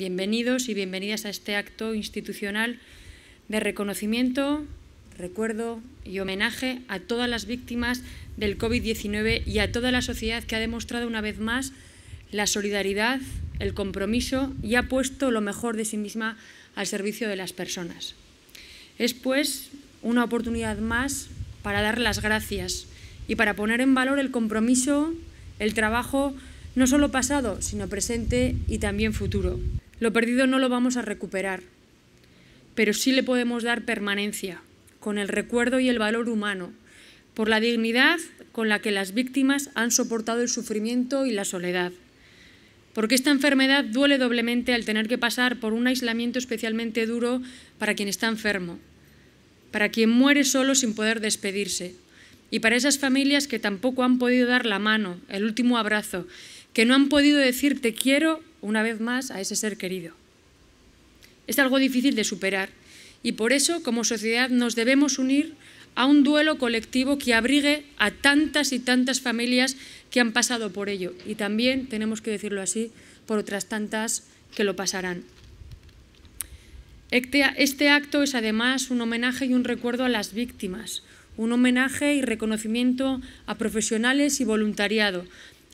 Bienvenidos y bienvenidas a este acto institucional de reconocimiento, recuerdo y homenaje a todas las víctimas del COVID-19 y a toda la sociedad que ha demostrado una vez más la solidaridad, el compromiso y ha puesto lo mejor de sí misma al servicio de las personas. Es pues una oportunidad más para dar las gracias y para poner en valor el compromiso, el trabajo, no solo pasado, sino presente y también futuro. Lo perdido no lo vamos a recuperar, pero sí le podemos dar permanencia con el recuerdo y el valor humano, por la dignidad con la que las víctimas han soportado el sufrimiento y la soledad. Porque esta enfermedad duele doblemente al tener que pasar por un aislamiento especialmente duro para quien está enfermo, para quien muere solo sin poder despedirse, y para esas familias que tampoco han podido dar la mano, el último abrazo, que no han podido decir te quiero una vez más a ese ser querido. Es algo difícil de superar y por eso como sociedad nos debemos unir a un duelo colectivo que abrigue a tantas y tantas familias que han pasado por ello y también, tenemos que decirlo así, por otras tantas que lo pasarán. Este, este acto es además un homenaje y un recuerdo a las víctimas, un homenaje y reconocimiento a profesionales y voluntariado,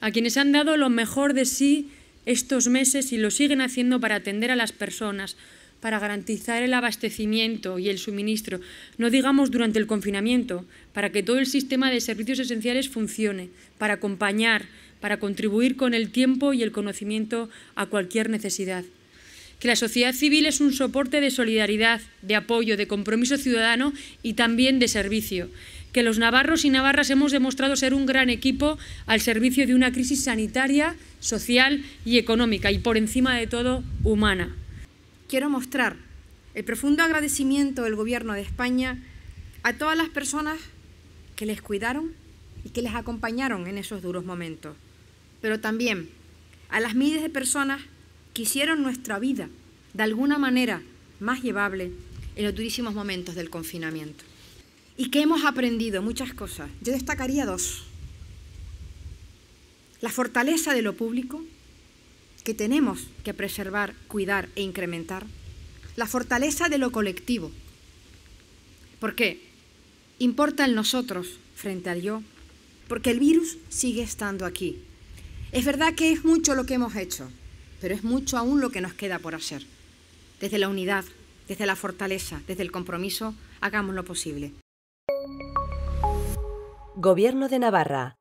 a quienes han dado lo mejor de sí estos meses y lo siguen haciendo para atender a las personas, para garantizar el abastecimiento y el suministro, no digamos durante el confinamiento, para que todo el sistema de servicios esenciales funcione, para acompañar, para contribuir con el tiempo y el conocimiento a cualquier necesidad que la sociedad civil es un soporte de solidaridad, de apoyo, de compromiso ciudadano y también de servicio, que los navarros y navarras hemos demostrado ser un gran equipo al servicio de una crisis sanitaria, social y económica y por encima de todo humana. Quiero mostrar el profundo agradecimiento del Gobierno de España a todas las personas que les cuidaron y que les acompañaron en esos duros momentos, pero también a las miles de personas quisieron nuestra vida, de alguna manera, más llevable en los durísimos momentos del confinamiento. ¿Y que hemos aprendido? Muchas cosas. Yo destacaría dos. La fortaleza de lo público, que tenemos que preservar, cuidar e incrementar. La fortaleza de lo colectivo. porque Importa el nosotros frente al yo, porque el virus sigue estando aquí. Es verdad que es mucho lo que hemos hecho, pero es mucho aún lo que nos queda por hacer. Desde la unidad, desde la fortaleza, desde el compromiso, hagamos lo posible. Gobierno de Navarra.